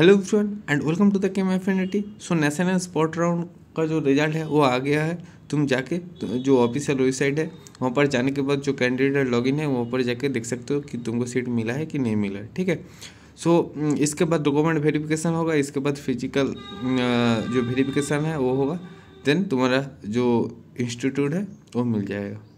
hello everyone and welcome to the chem affinity so national sport round का जो result है वो आ गया है तुम जाके तो जो ऑफिशियल वेबसाइट है वहाँ पर जाने के बाद जो कैंडिडेट लॉगिन है वहाँ पर जाके देख सकते हो कि तुमको सीट मिला है कि नहीं मिला है ठीक है सो इसके बाद डॉक्यूमेंट वेरीफिकेशन होगा इसके बाद फिजिकल जो वेरीफिकेशन है वो होगा देन तुम्हारा जो इंस्टीट्यूट है वो मिल जाएगा